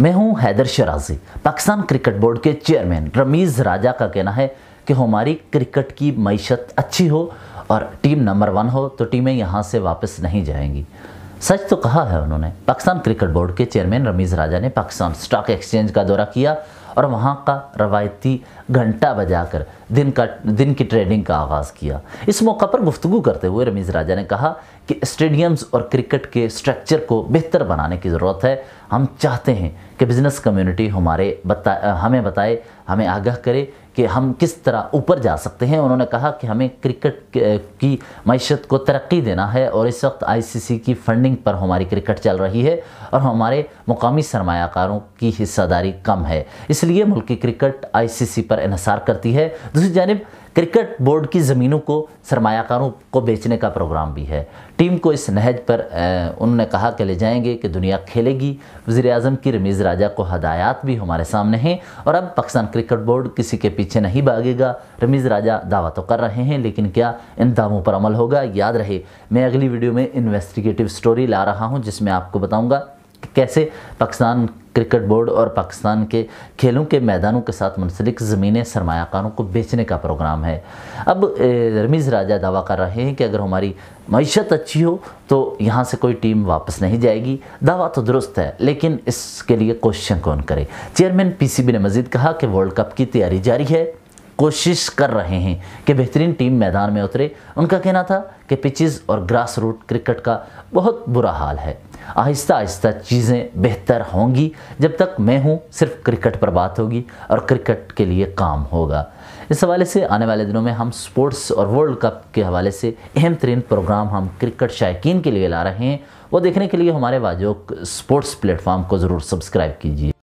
मैं हूं Haider Shirazi Pakistan cricket board के चेयरमैन रमीज़ राजा का कहना है कि हमारी क्रिकेट की मीशत अच्छी हो और टीम नंबर वन हो तो टीमें यहाँ से वापस नहीं जाएंगी सच तो कहा है उन्होंने पाकिस्तान क्रिकेट बोर्ड के चेयरमैन रमीज़ राजा ने पाकिस्तान स्टॉक एक्सचेंज का दौरा किया और वहाँ का रवायती घंटा बजाकर दिन का दिन की ट्रेनिंग का आगाज़ किया इस मौका पर गुफ्तु करते हुए रमीज़ राजा ने कहा कि स्टेडियम्स और क्रिकेट के स्ट्रक्चर को बेहतर बनाने की ज़रूरत है हम चाहते हैं कि बिज़नेस कम्युनिटी हमारे बता हमें बताए हमें आगाह करे कि हम किस तरह ऊपर जा सकते हैं उन्होंने कहा कि हमें क्रिकेट की मीशत को तरक्की देना है और इस वक्त आईसीसी की फंडिंग पर हमारी क्रिकेट चल रही है और हमारे मुकामी सरमाकारों की हिस्सादारी कम है इसलिए इसलिए मुल्की क्रिकेट आईसीसी पर इसार करती है दूसरी जानब क्रिकेट बोर्ड की ज़मीनों को सरमाकारों को बेचने का प्रोग्राम भी है टीम को इस नहज पर उन्होंने कहा कि ले जाएंगे कि दुनिया खेलेगी वज़ी अजम की रमीज़ राजा को हदायत भी हमारे सामने हैं और अब पाकिस्तान क्रिकेट बोर्ड किसी के पीछे नहीं भागेगा रमीज़ राजा दावा तो कर रहे हैं लेकिन क्या इन दावों पर अमल होगा याद रहे मैं अगली वीडियो में इन्वेस्टिगेटिव स्टोरी ला रहा हूँ जिसमें आपको बताऊँगा कैसे पाकिस्तान क्रिकेट बोर्ड और पाकिस्तान के खेलों के मैदानों के साथ मुनसलिक ज़मीनें सरमाकारों को बेचने का प्रोग्राम है अब रमीज़ राजा दावा कर रहे हैं कि अगर हमारी मीशत अच्छी हो तो यहाँ से कोई टीम वापस नहीं जाएगी दावा तो दुरुस्त है लेकिन इसके लिए कोशिशें कौन करे चेयरमैन बी ने मजीद कहा कि वर्ल्ड कप की तैयारी जारी है कोशिश कर रहे हैं कि बेहतरीन टीम मैदान में उतरे उनका कहना था कि पिचेस और ग्रास रूट क्रिकेट का बहुत बुरा हाल है आहिस्ता आहिस्ता चीज़ें बेहतर होंगी जब तक मैं हूँ सिर्फ क्रिकेट पर बात होगी और क्रिकेट के लिए काम होगा इस हवाले से आने वाले दिनों में हम स्पोर्ट्स और वर्ल्ड कप के हवाले से अहम तरीन प्रोग्राम हम क्रिकेट शायकीन के लिए ला रहे हैं वो देखने के लिए हमारे वाजोक स्पोर्ट्स प्लेटफॉर्म को ज़रूर सब्सक्राइब कीजिए